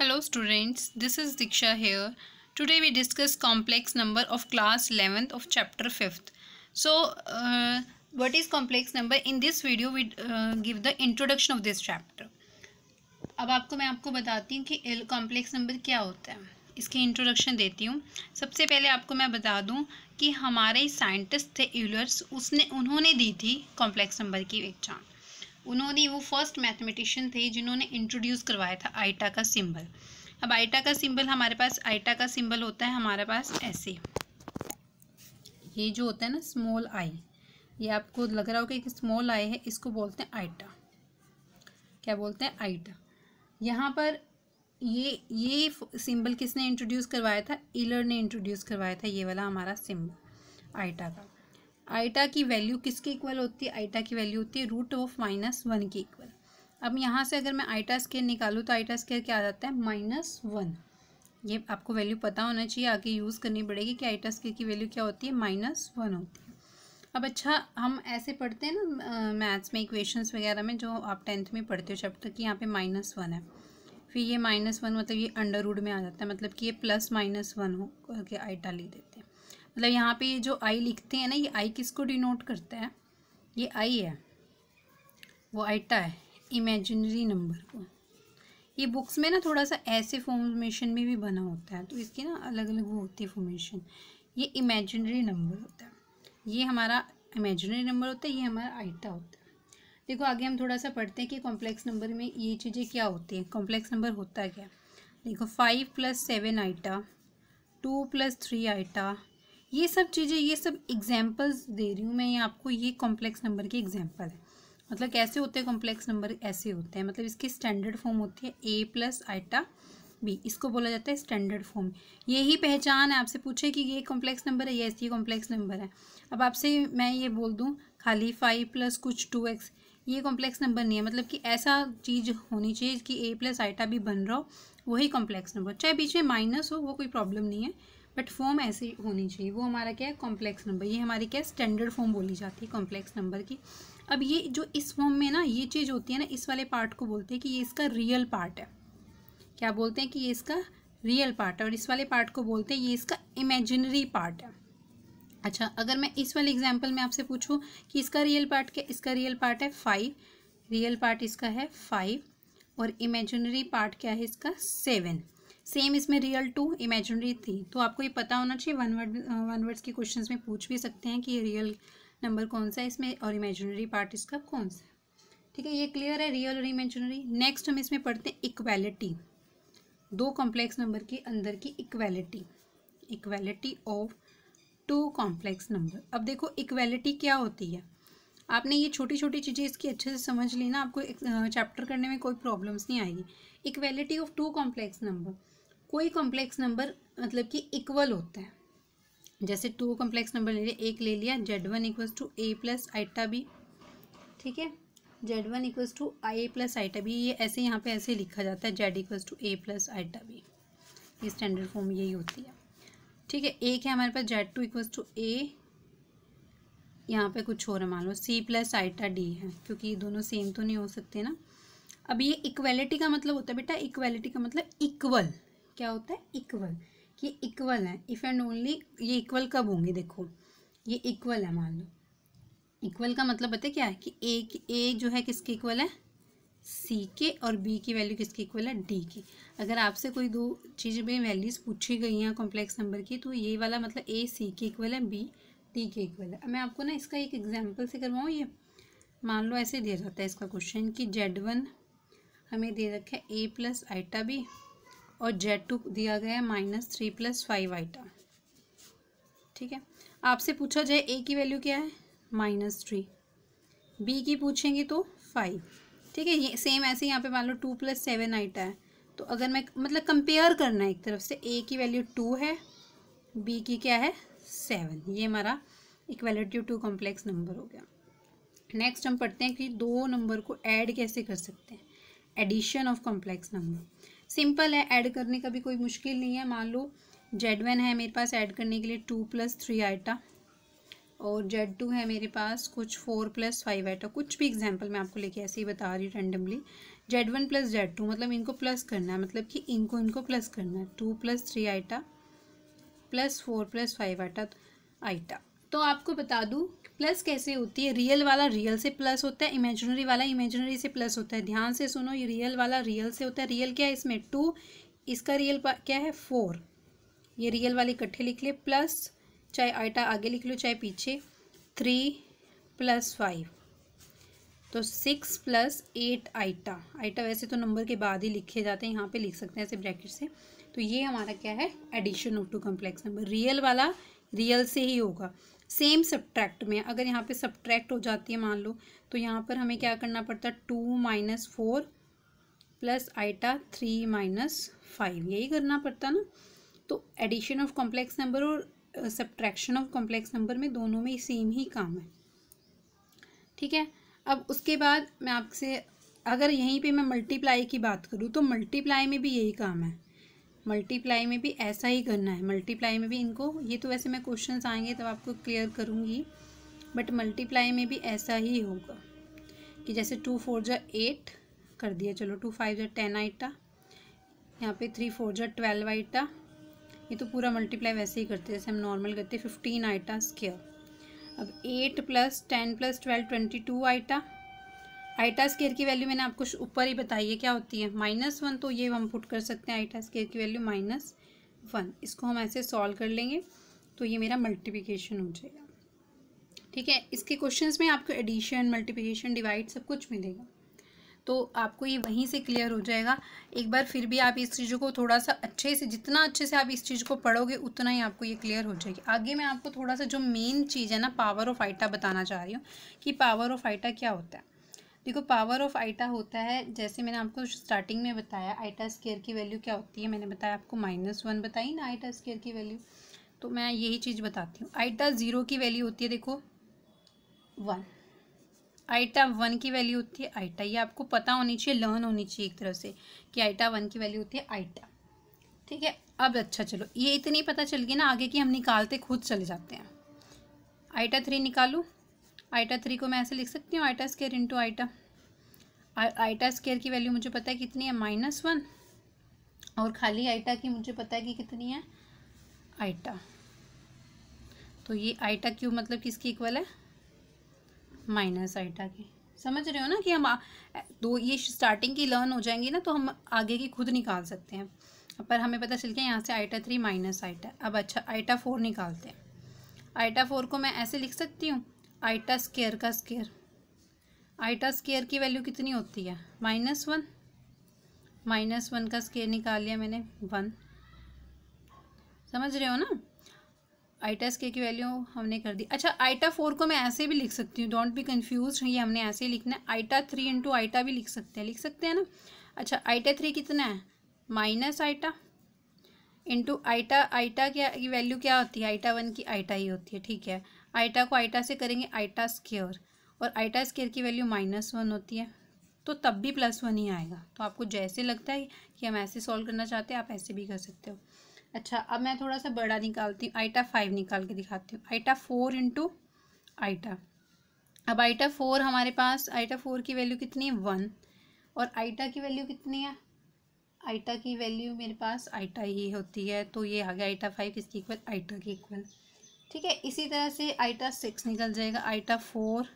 hello students this is Diksha here today we discuss complex number of class eleventh of chapter fifth so what is complex number in this video we give the introduction of this chapter अब आपको मैं आपको बताती हूँ कि complex number क्या होता है इसकी इंट्रोडक्शन देती हूँ सबसे पहले आपको मैं बता दूँ कि हमारे साइंटिस्ट थे यूलर्स उसने उन्होंने दी थी कॉम्प्लेक्स नंबर की एग्जाम उन्होंने वो फर्स्ट मैथमेटिशियन थे जिन्होंने इंट्रोड्यूस करवाया था आइटा का सिंबल अब आइटा का सिंबल हमारे पास आइटा का सिंबल होता है हमारे पास ऐसे ये जो होता है ना स्मॉल आई ये आपको लग रहा होगा कि स्मॉल आई है इसको बोलते हैं आइटा क्या बोलते हैं आइटा यहाँ पर ये ये सिंबल किसने इंट्रोड्यूस करवाया था इलर ने इंट्रोड्यूस करवाया था ये वाला हमारा सिंबल आइटा का आइटा की वैल्यू किसके इक्वल होती है आइटा की वैल्यू होती है रूट ऑफ माइनस वन के इक्वल अब यहाँ से अगर मैं आइटा स्केयर निकालूँ तो आइटा स्केयर क्या आ जाता है माइनस वन ये आपको वैल्यू पता होना चाहिए आगे यूज़ करनी पड़ेगी कि आइटा स्केयर की वैल्यू क्या होती है माइनस वन होती है अब अच्छा हम ऐसे पढ़ते हैं ना मैथ्स में इक्वेशंस वगैरह में जो आप टेंथ में पढ़ते हो चैप्टर की यहाँ पर माइनस वन है फिर ये माइनस वन मतलब ये अंडर रूड में आ जाता है मतलब कि ये प्लस माइनस वन हो करके आइटा ले देते मतलब यहाँ पे जो आई लिखते हैं ना ये आई किसको डिनोट करता है ये आई है वो आइटा है इमेजिनरी नंबर को ये बुक्स में ना थोड़ा सा ऐसे फॉर्मेशन में भी बना होता है तो इसकी ना अलग अलग वो होती है फॉर्मेशन ये इमेजिनरी नंबर होता है ये हमारा इमेजिनरी नंबर होता है ये हमारा आइटा होता है देखो आगे हम थोड़ा सा पढ़ते हैं कि कॉम्प्लेक्स नंबर में ये चीज़ें क्या होती हैं कॉम्प्लेक्स नंबर होता है क्या देखो five plus seven iota two plus three iota ये सब चीज़ें ये सब एग्जाम्पल्स दे रही हूँ मैं ये आपको ये कॉम्प्लेक्स नंबर के एग्जाम्पल है मतलब कैसे होते हैं कॉम्प्लेक्स नंबर ऐसे होते हैं मतलब इसकी स्टैंडर्ड फॉर्म होती है ए प्लस आइटा बी इसको बोला जाता है स्टैंडर्ड फॉर्म यही पहचान है आपसे पूछे कि ये कॉम्प्लेक्स नंबर है ये ऐसी कॉम्प्लेक्स नंबर है अब आपसे मैं ये बोल दूँ खाली फाइव प्लस कुछ टू एक्स ये कॉम्प्लेक्स नंबर नहीं है मतलब कि ऐसा चीज़ होनी चाहिए कि ए प्लस आइटा भी बन रहा हो वही कॉम्प्लेक्स नंबर चाहे बीच में माइनस हो वो कोई प्रॉब्लम नहीं है बट फॉर्म ऐसी होनी चाहिए वो हमारा क्या है कॉम्प्लेक्स नंबर ये हमारी क्या है स्टैंडर्ड फॉर्म बोली जाती है कॉम्प्लेक्स नंबर की अब ये जो इस फॉर्म में ना ये चीज़ होती है ना इस वाले पार्ट को बोलते हैं कि ये इसका रियल पार्ट है क्या बोलते हैं कि ये इसका रियल पार्ट है और इस वाले पार्ट को बोलते हैं ये इसका इमेजिनरी पार्ट है अच्छा अगर मैं इस वाले एग्जाम्पल में आपसे पूछूँ कि इसका रियल पार्ट क्या इसका रियल पार्ट है फाइव रियल पार्ट इसका है फाइव और इमेजिनरी पार्ट क्या है इसका सेवन सेम इसमें रियल टू इमेजनरी थी तो आपको ये पता होना चाहिए वन वर्ड वन वर्ड्स के क्वेश्चंस में पूछ भी सकते हैं कि ये रियल नंबर कौन सा है इसमें और इमेजनरी पार्ट इसका कौन सा है ठीक है ये क्लियर है रियल और इमेजनरी नेक्स्ट हम इसमें पढ़ते हैं इक्वेलिटी दो कॉम्प्लेक्स नंबर के अंदर की equality equality of two complex number अब देखो इक्वेलिटी क्या होती है आपने ये छोटी छोटी चीज़ें इसकी अच्छे से समझ ली ना आपको चैप्टर करने में कोई प्रॉब्लम्स नहीं आएगी equality of two complex number कोई कॉम्प्लेक्स नंबर मतलब कि इक्वल होता है जैसे टू कॉम्प्लेक्स नंबर ले लिया एक ले लिया Z one equals to A plus iota B ठीक है Z one equals to I A plus iota B ये ऐसे यहाँ पे ऐसे लिखा जाता है Z equals to A plus iota B ये स्टैंडर्ड फॉर्म यही होती है ठीक है एक है हमारे पास Z two equals to A यहाँ पे कुछ और है मान लो सी प्लस आइटा डी है क्योंकि ये दोनों सेम तो नहीं हो सकते ना अब ये इक्वलिटी का मतलब होता है बेटा इक्वलिटी का मतलब इक्वल क्या होता है इक्वल कि इक्वल है इफ़ एंड ओनली ये इक्वल कब होंगे देखो ये इक्वल है मान लो इक्वल का मतलब बताए क्या है कि ए ए जो है किसके इक्वल है सी के और बी की वैल्यू किसकी इक्वल है डी की अगर आपसे कोई दो चीज़ में वैल्यूज़ पूछी गई हैं कॉम्प्लेक्स नंबर की तो ये वाला मतलब ए सी के इक्वल है बी डी के इक्वल है मैं आपको ना इसका एक एग्जाम्पल से करवाऊँ ये मान लो ऐसे दिया जाता है इसका क्वेश्चन कि जेड वन हमें दे रखा है ए प्लस आइटा बी और जेड टू दिया गया है minus three plus five iota ठीक है आपसे पूछा जाए ए की वैल्यू क्या है माइनस थ्री बी की पूछेंगे तो फाइव ठीक है ये सेम ऐसे यहाँ पे मान लो टू प्लस सेवन आइटा है तो अगर मैं मतलब कंपेयर करना है एक तरफ से ए की वैल्यू टू है बी की क्या है सेवन ये हमारा इक्वेलिटी टू कॉम्प्लेक्स नंबर हो गया नेक्स्ट हम पढ़ते हैं कि दो नंबर को ऐड कैसे कर सकते हैं addition of complex number simple है ऐड करने का भी कोई मुश्किल नहीं है मान लो जेड वन है मेरे पास ऐड करने के लिए टू प्लस थ्री आइटा और जेड टू है मेरे पास कुछ फोर प्लस फाइव आइटा कुछ भी एग्जाम्पल मैं आपको लेके ऐसे ही बता रही हूँ randomly Z one plus Z two मतलब इनको प्लस करना है मतलब कि इनको इनको प्लस करना है two plus three iota plus four plus five iota iota तो आपको बता दूँ प्लस कैसे होती है रियल वाला रियल से प्लस होता है इमेजनरी वाला इमेजनरी से प्लस होता है ध्यान से सुनो ये रियल वाला रियल से होता है रियल क्या है इसमें टू इसका रियल क्या है फोर ये रियल वाले इकट्ठे लिख ले प्लस चाहे आइटा आगे लिख लो चाहे पीछे थ्री प्लस फाइव तो six plus eight iota iota वैसे तो नंबर के बाद ही लिखे जाते हैं यहाँ पे लिख सकते हैं ऐसे ब्रैकेट से तो ये हमारा क्या है addition of two complex number real वाला रियल से ही होगा सेम सब्ट्रैक्ट में अगर यहाँ पे सब्ट्रैक्ट हो जाती है मान लो तो यहाँ पर हमें क्या करना पड़ता है two minus four plus iota three minus five यही करना पड़ता ना तो एडिशन ऑफ कॉम्प्लेक्स नंबर और सब्ट्रैक्शन ऑफ कॉम्प्लेक्स नंबर में दोनों में सेम ही काम है ठीक है अब उसके बाद मैं आपसे अगर यहीं पे मैं मल्टीप्लाई की बात करूँ तो मल्टीप्लाई में भी यही काम है मल्टीप्लाई में भी ऐसा ही करना है मल्टीप्लाई में भी इनको ये तो वैसे मैं क्वेश्चन आएंगे तब आपको क्लियर करूँगी बट मल्टीप्लाई में भी ऐसा ही होगा कि जैसे टू फोर जो एट कर दिया चलो टू फाइव जो टेन आइटा यहाँ पे थ्री फोर जो ट्वेल्व आइटा ये तो पूरा मल्टीप्लाई वैसे ही करते हैं जैसे हम नॉर्मल करते हैं फिफ्टीन आइटा स्केयर अब eight plus ten plus twelve twenty two iota iota square की वैल्यू मैंने आपको ऊपर ही बताई है क्या होती है माइनस वन तो ये हम पुट कर सकते हैं आइटा स्केयर की वैल्यू माइनस वन इसको हम ऐसे सॉल्व कर लेंगे तो ये मेरा मल्टीप्लिकेशन हो जाएगा ठीक है इसके क्वेश्चंस में आपको एडिशन मल्टीप्लिकेशन डिवाइड सब कुछ मिलेगा तो आपको ये वहीं से क्लियर हो जाएगा एक बार फिर भी आप इस चीज़ों को थोड़ा सा अच्छे से जितना अच्छे से आप इस चीज़ को पढ़ोगे उतना ही आपको ये क्लियर हो जाएगी आगे मैं आपको थोड़ा सा जो मेन चीज़ है ना पावर ऑफ आइटा बताना चाह रही हूँ कि पावर ऑफ आइटा क्या होता है देखो पावर ऑफ आइटा होता है जैसे मैंने आपको स्टार्टिंग में बताया आइटा स्केयर की वैल्यू क्या होती है मैंने बताया आपको माइनस वन बताई ना आइटा स्केयर की वैल्यू तो मैं यही चीज़ बताती हूँ आइटा ज़ीरो की वैल्यू होती है देखो वन आइटा वन की वैल्यू होती है आइटा ये आपको पता होनी चाहिए लर्न होनी चाहिए एक तरह से कि आइटा वन की वैल्यू होती है आइटा ठीक है अब अच्छा चलो ये इतनी पता चल गई ना आगे कि हम निकालते खुद चले जाते हैं आइटा थ्री निकालू आइटा थ्री को मैं ऐसे लिख सकती हूँ iota square into iota iota square की वैल्यू मुझे पता है कितनी है माइनस वन और खाली आइटा की मुझे पता है कि कितनी है आइटा तो ये आइटा क्यूब मतलब किसकी इक्वल है माइनस आइटा की समझ रहे हो ना कि हम दो ये स्टार्टिंग की लर्न हो जाएंगी ना तो हम आगे की खुद निकाल सकते हैं पर हमें पता चल गया यहाँ से आइटा थ्री माइनस आइटा अब अच्छा आइटा फोर निकालते हैं आइटा फोर को मैं ऐसे लिख सकती हूँ आइटा स्केयर का स्केयर आइटा स्केयर की वैल्यू कितनी होती है माइनस वन माइनस वन का स्केयर निकाल लिया मैंने वन समझ रहे हो ना आइटा स्केयर की वैल्यू हमने कर दी अच्छा आइटा फोर को मैं ऐसे भी लिख सकती हूँ डोंट बी कन्फ्यूज ये हमने ऐसे ही लिखना है आइटा थ्री इंटू आइटा भी लिख सकते हैं लिख सकते हैं ना अच्छा आइटा थ्री कितना है minus iota into iota iota क्या वैल्यू क्या होती है आइटा वन की आइटा ही होती है ठीक है आइटा को आइटा से करेंगे आइटा स्केयर और आइटा स्केयर की वैल्यू माइनस वन होती है तो तब भी प्लस वन ही आएगा तो आपको जैसे लगता है कि हम ऐसे सॉल्व करना चाहते हैं आप ऐसे भी कर सकते हो अच्छा अब मैं थोड़ा सा बड़ा निकालती हूँ आइटा फाइव निकाल के दिखाती हूँ आइटा फोर इंटू आइटा अब आइटा फोर हमारे पास आइटा फोर की वैल्यू कितनी है वन और आइटा की वैल्यू कितनी है आइटा की वैल्यू मेरे पास आइटा ही होती है तो ये आ गया आइटा फाइव इसकी इक्वल आइटा की इक्वल ठीक है इसी तरह से आइटा सिक्स निकल जाएगा iota four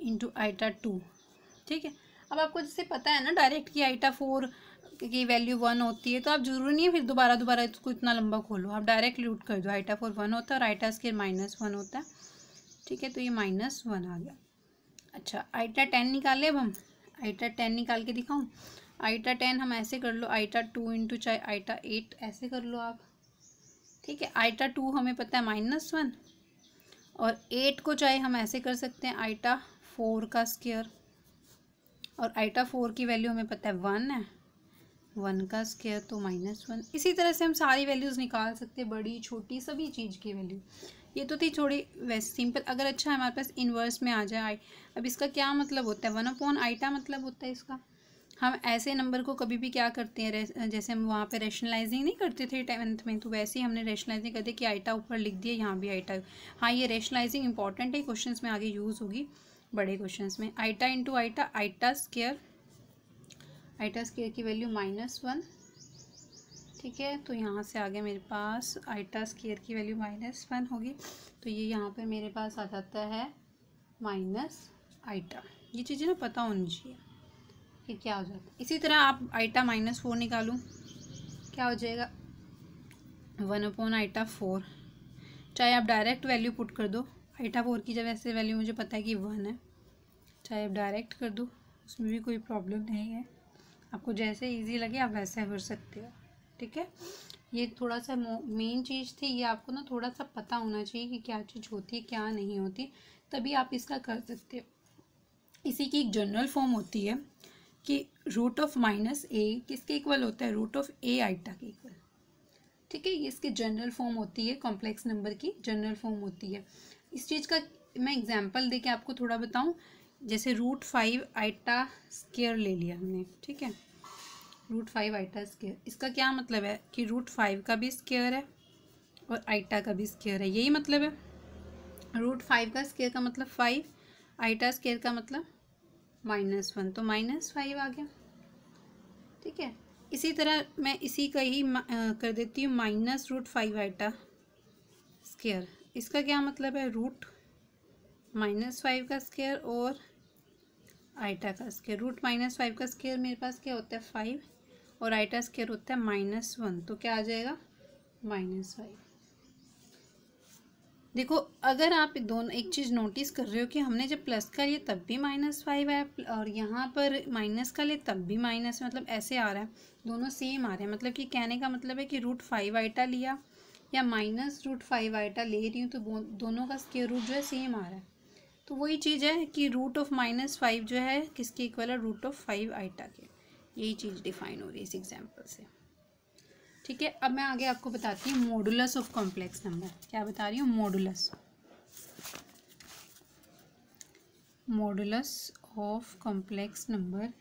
into iota two ठीक है अब आपको जैसे पता है ना डायरेक्ट कि आइटा फोर की वैल्यू वन होती है तो आप जरूरी नहीं है फिर दोबारा दोबारा इसको इतना लंबा खोलो आप डायरेक्ट लूट कर दो आइटा फोर वन होता है और आइटा स्केयर माइनस वन होता है ठीक है तो ये माइनस वन आ गया अच्छा आइटा टेन निकाले अब हम आइटा टेन निकाल के दिखाऊँ आइटा टेन हम ऐसे कर लो आइटा टू इंटू चाहे आइटा एट ऐसे कर लो आप ठीक है आइटा टू हमें पता है माइनस वन और एट को चाहे हम ऐसे कर सकते हैं आइटा फोर का स्केयर और आइटा फोर की वैल्यू हमें पता है वन है वन का स्केयर तो माइनस वन इसी तरह से हम सारी वैल्यूज़ निकाल सकते हैं बड़ी छोटी सभी चीज़ की वैल्यू ये तो थी थोड़ी वैसे सिंपल अगर अच्छा हमारे पास इन्वर्स में आ जाए अब इसका क्या मतलब होता है वन अपॉन आइटा मतलब होता है इसका हम ऐसे नंबर को कभी भी क्या करते हैं जैसे हम वहाँ पे रेशनलाइजिंग नहीं करते थे टेंथ में तो वैसे ही हमने रेशनलाइजिंग दिया कि आइटा ऊपर लिख दिया यहाँ भी आइटा हाँ ये रेशनलाइजिंग इंपॉर्टेंट है क्वेश्चन में आगे यूज़ होगी बड़े क्वेश्चन में iota into iota iota square iota square की वैल्यू माइनस वन ठीक है तो यहाँ से आगे मेरे पास आइटा स्केयर की वैल्यू माइनस वन होगी तो ये यहाँ पर मेरे पास आ जाता है माइनस आइटा ये चीज़ें ना पता होनी चाहिए ये क्या हो जाता है इसी तरह आप आइटा माइनस फोर निकालूँ क्या हो जाएगा वन अपॉन आइटा फोर चाहे आप डायरेक्ट वैल्यू पुट कर दो आइटा फोर की जब ऐसे वैल्यू मुझे पता है कि वन है चाहे आप डायरेक्ट कर दो उसमें भी कोई प्रॉब्लम नहीं है आपको जैसे ईजी लगे आप वैसे कर सकते हो ठीक है ये थोड़ा सा मेन चीज़ थी ये आपको ना थोड़ा सा पता होना चाहिए कि क्या चीज़ होती है क्या नहीं होती तभी आप इसका कर सकते हो इसी की एक जनरल फॉर्म होती है कि रूट ऑफ माइनस ए किसके इक्वल होता है रूट ऑफ ए आइटा के इक्वल ठीक है ये इसकी जनरल फॉर्म होती है कॉम्प्लेक्स नंबर की जनरल फॉर्म होती है इस चीज़ का मैं एग्जाम्पल दे के आपको थोड़ा बताऊँ जैसे रूट फाइव आइटा स्केयर ले लिया हमने ठीक है रूट फाइव आइटा स्केयर इसका क्या मतलब है कि रूट फाइव का भी स्केयर है और आइटा का भी स्केयर है यही मतलब है रूट फाइव का स्केयर का मतलब फाइव आइटा स्केयर का मतलब माइनस वन तो माइनस फाइव आ गया ठीक है इसी तरह मैं इसी का ही कर देती हूँ minus root five iota square इसका क्या मतलब है रूट माइनस फाइव का स्केयर और आइटा का स्केयर रूट माइनस फाइव का स्केयर मेरे पास क्या होता है फाइव और आइटा स्केयर होता है माइनस वन तो क्या आ जाएगा माइनस फाइव देखो अगर आप एक दोनों एक चीज़ नोटिस कर रहे हो कि हमने जब प्लस का लिया तब भी माइनस फाइव है और यहाँ पर माइनस का लिए तब भी माइनस मतलब ऐसे आ रहा है दोनों सेम आ रहे हैं मतलब कि कहने का मतलब है कि रूट फाइव आइटा लिया या माइनस रूट फाइव आइटा ले रही हूँ तो दोनों का स्केयर रूट जो है सेम आ रहा है तो वही चीज़ है कि रूट ऑफ माइनस फाइव जो है किसके इक्वल है रूट ऑफ फाइव आइटा के यही चीज़ डिफाइन हो रही है इस एग्जाम्पल से ठीक है अब मैं आगे आपको बताती हूँ मॉडुलस ऑफ कॉम्प्लेक्स नंबर क्या बता रही हूँ modulus modulus of complex number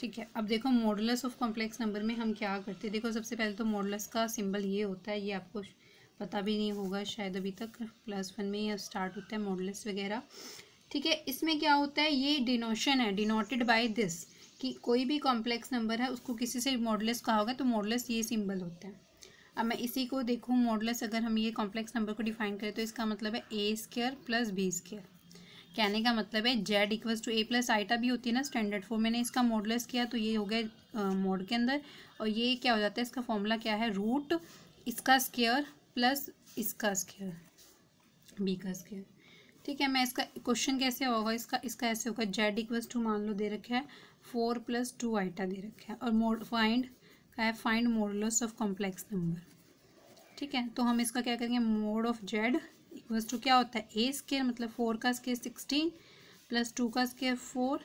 ठीक है अब देखो मॉडुलस ऑफ कॉम्प्लेक्स नंबर में हम क्या करते हैं देखो सबसे पहले तो मॉडुलस का सिंबल ये होता है ये आपको पता भी नहीं होगा शायद अभी तक प्लस वन में ही स्टार्ट होता है मॉडुलस वगैरह ठीक है इसमें क्या होता है ये डिनोशन है डिनोटेड बाय दिस कि कोई भी कॉम्प्लेक्स नंबर है उसको किसी से मॉडलेस कहा होगा तो मॉडलेस ये सिंबल होता है अब मैं इसी को देखूँ मॉडलेस अगर हम ये कॉम्प्लेक्स नंबर को डिफाइन करें तो इसका मतलब है a square plus b square कहने का मतलब है Z equals to A plus iota भी होती है ना स्टैंडर्ड फॉर्म मैंने इसका मॉडलेस किया तो ये हो गया मोड के अंदर और ये क्या हो जाता है इसका फॉर्मूला क्या है रूट इसका स्केयर प्लस इसका स्केयर बी का स्केयर ठीक है मैं इसका क्वेश्चन कैसे होगा इसका इसका ऐसे होगा जेड इक्वल्स टू मान लो दे रखा है फोर प्लस टू आइटा दे रखा है और मोड फाइंड का है find modulus of complex number ठीक है तो हम इसका क्या करेंगे mod of z equals to क्या होता है ए स्केयर मतलब फोर का स्केयर सिक्सटीन प्लस टू का square four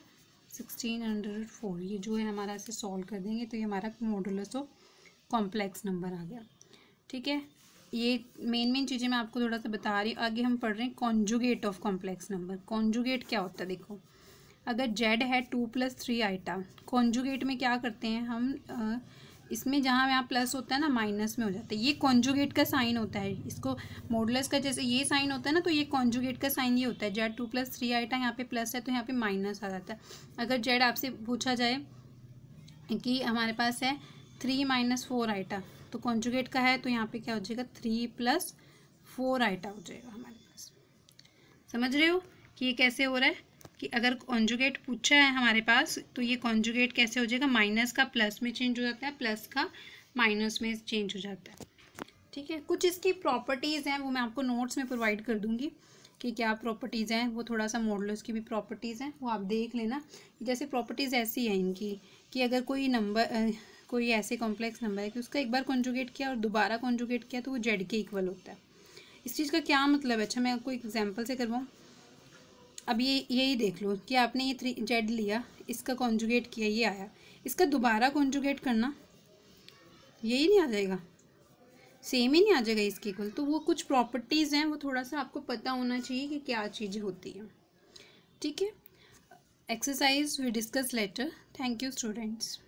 sixteen hundred four ये जो है हमारा इसे सॉल्व कर देंगे तो ये हमारा मोडलस ऑफ कॉम्प्लेक्स नंबर आ गया ठीक है ये मेन मेन चीज़ें मैं आपको थोड़ा सा बता रही हूँ आगे हम पढ़ रहे हैं conjugate of complex number conjugate क्या होता है देखो अगर जेड है two plus three iota conjugate में क्या करते हैं हम इसमें जहाँ यहाँ प्लस होता है ना माइनस में हो जाता है ये कॉन्जुगेट का साइन होता है इसको मॉडलस का जैसे ये साइन होता है ना तो ये कॉन्जुगेट का साइन ये होता है z two plus three iota यहाँ पे प्लस है तो यहाँ पे माइनस आ जाता है अगर जेड आपसे पूछा जाए कि हमारे पास है थ्री माइनस फोर आइटा तो कॉन्जुगेट का है तो यहाँ पे क्या हो जाएगा थ्री प्लस फोर आइटा हो जाएगा हमारे पास समझ रहे हो कि ये कैसे हो रहा है कि अगर कॉन्जुगेट पूछा है हमारे पास तो ये कॉन्जुगेट कैसे हो जाएगा माइनस का प्लस में चेंज हो जाता है प्लस का माइनस में चेंज हो जाता है ठीक है कुछ इसकी प्रॉपर्टीज़ हैं वो मैं आपको नोट्स में प्रोवाइड कर दूँगी कि क्या प्रॉपर्टीज़ हैं वो थोड़ा सा मॉडल की भी प्रॉपर्टीज़ हैं वो आप देख लेना जैसे प्रॉपर्टीज़ ऐसी हैं इनकी कि अगर कोई नंबर कोई ऐसे कॉम्प्लेक्स नंबर है कि उसका एक बार कॉन्जुगेट किया और दोबारा कॉन्जुगेट किया तो वो जेड के इक्वल होता है इस चीज़ का क्या मतलब है अच्छा मैं आपको एग्जाम्पल से करवाऊँ अब ये यही देख लो कि आपने ये थ्री जेड लिया इसका कॉन्जुगेट किया ये आया इसका दोबारा कॉन्जुगेट करना यही नहीं आ जाएगा सेम ही नहीं आ जाएगा इसके इक्वल तो वो कुछ प्रॉपर्टीज़ हैं वो थोड़ा सा आपको पता होना चाहिए कि क्या चीज़ें होती हैं ठीक है exercise we discuss later thank you students